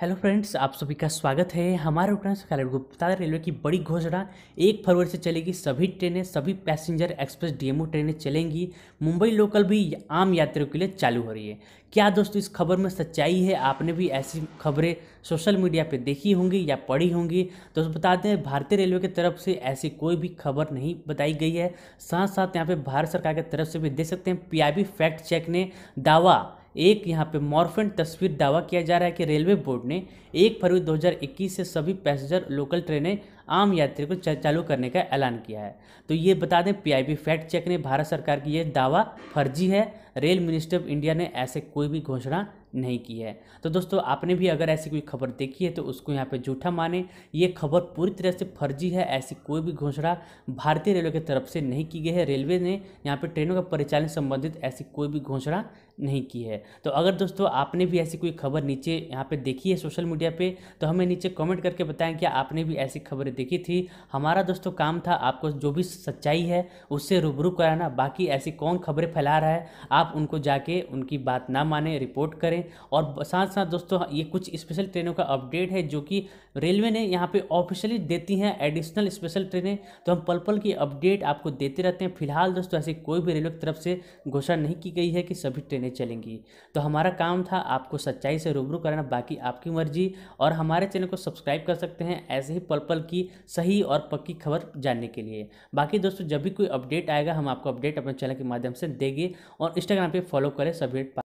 hello friends आप सभी का स्वागत है हमारे उठान कैलेट गुप्ता रेलवे की बड़ी घोषणा एक फरवरी से चलेगी सभी ट्रेनें सभी पैसेंजर एक्सप्रेस डीएमओ ट्रेनें चलेंगी मुंबई लोकल भी आम यात्रियों के लिए चालू हो रही है क्या दोस्तों इस खबर में सच्चाई है आपने भी ऐसी खबरें सोशल मीडिया पर देखी होंगी या पढ़ी होंगी तो बता दें भारतीय रेलवे की तरफ से ऐसी कोई भी खबर नहीं बताई गई है साथ साथ यहाँ पर भारत सरकार की तरफ से भी देख सकते हैं पी फैक्ट चेक ने दावा एक यहाँ पे मॉर्फेंड तस्वीर दावा किया जा रहा है कि रेलवे बोर्ड ने एक फरवरी 2021 से सभी पैसेंजर लोकल ट्रेनें आम यात्री को चालू करने का ऐलान किया है तो ये बता दें पीआईबी फैक्ट चेक ने भारत सरकार की ये दावा फर्जी है रेल मिनिस्ट्री ऑफ इंडिया ने ऐसे कोई भी घोषणा नहीं की है तो दोस्तों आपने भी अगर ऐसी कोई खबर देखी है तो उसको यहाँ पे झूठा माने ये खबर पूरी तरह से फर्जी है ऐसी कोई भी घोषणा भारतीय रेलवे की तरफ से नहीं की गई है रेलवे ने यहाँ पे ट्रेनों का परिचालन संबंधित ऐसी कोई भी घोषणा नहीं की है तो अगर दोस्तों आपने भी ऐसी कोई खबर नीचे यहाँ पर देखी है सोशल मीडिया पर तो हमें नीचे कॉमेंट करके बताएँ कि आपने भी ऐसी खबरें देखी थी हमारा दोस्तों काम था आपको जो भी सच्चाई है उससे रूबरू कराना बाकी ऐसी कौन खबरें फैला रहा है आप उनको जाके उनकी बात ना माने रिपोर्ट करें और साथ साथ दोस्तों ये कुछ स्पेशल ट्रेनों का अपडेट है जो कि रेलवे ने यहाँ पे ऑफिशियली देती हैं एडिशनल स्पेशल ट्रेनें तो हम पल पल की अपडेट आपको देते रहते हैं फिलहाल दोस्तों ऐसी कोई भी रेलवे की तरफ से घोषणा नहीं की गई है कि सभी ट्रेनें चलेंगी तो हमारा काम था आपको सच्चाई से रूबरू कराना बाकी आपकी मर्जी और हमारे चैनल को सब्सक्राइब कर सकते हैं ऐसे ही पल पल की सही और पक्की खबर जानने के लिए बाकी दोस्तों जब भी कोई अपडेट आएगा हम आपको अपडेट अपने चैनल के माध्यम से देंगे और इंस्टाग्राम पर फॉलो करें सभी